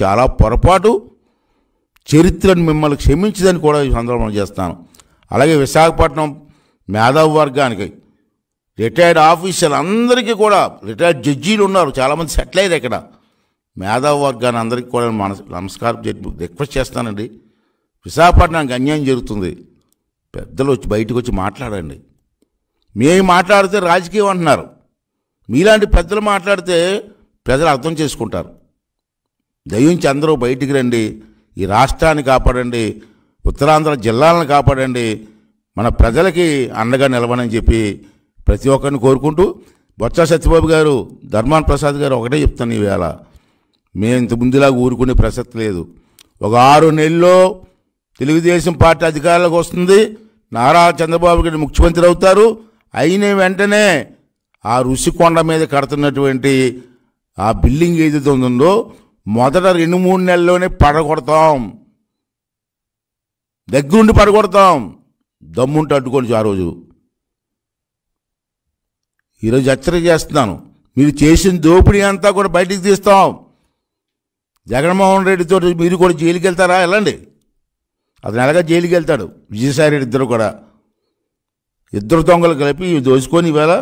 చాలా పొరపాటు చరిత్రను మిమ్మల్ని క్షమించదని కూడా ఈ సందర్భం చేస్తాను అలాగే విశాఖపట్నం మేధావ్ వర్గానికి రిటైర్డ్ ఆఫీసర్ అందరికీ కూడా రిటైర్డ్ జడ్జీలు ఉన్నారు చాలామంది సెటిల్ అయ్యారు ఇక్కడ మేధావ వర్గాన్ని అందరికీ కూడా మన నమస్కారం రిక్వెస్ట్ చేస్తానండి విశాఖపట్నానికి అన్యాయం జరుగుతుంది పెద్దలు వచ్చి బయటకు వచ్చి మాట్లాడండి మేము మాట్లాడితే రాజకీయం అంటున్నారు మీలాంటి పెద్దలు మాట్లాడితే ప్రజలు అర్థం చేసుకుంటారు దయించి అందరూ బయటికి రండి ఈ రాష్ట్రాన్ని కాపాడండి ఉత్తరాంధ్ర జిల్లాలను కాపాడండి మన ప్రజలకి అండగా నిలవనని చెప్పి ప్రతి ఒక్కరిని కోరుకుంటూ బొత్స సత్యబాబు గారు ధర్మాన్ ప్రసాద్ గారు ఒకటే చెప్తాను ఈవేళ మేము ఇంత ముందులాగా ఊరుకునే ప్రసక్తి లేదు ఒక ఆరు నెలల్లో తెలుగుదేశం పార్టీ అధికారంలోకి వస్తుంది నారా చంద్రబాబు గారిని ముఖ్యమంత్రి అవుతారు అయిన వెంటనే ఆ రుషికొండ మీద కడుతున్నటువంటి ఆ బిల్డింగ్ ఏదైతే ఉందో మొదట రెండు మూడు నెలల్లోనే పడగొడతాం దగ్గరుండి పడగొడతాం దమ్ముంటే అడ్డుకోవచ్చు ఆ రోజు ఈరోజు హెచ్చరిక చేస్తున్నాను మీరు చేసిన దోపిడీ అంతా కూడా బయటికి తీస్తాం జగన్మోహన్ రెడ్డితో మీరు కూడా జైలుకి వెళ్తారా వెళ్ళండి అతను ఎలాగ జైలుకి వెళ్తాడు విజయసాయి రెడ్డి ఇద్దరు కూడా ఇద్దరు దొంగలు కలిపి దోచుకొని ఇవాళ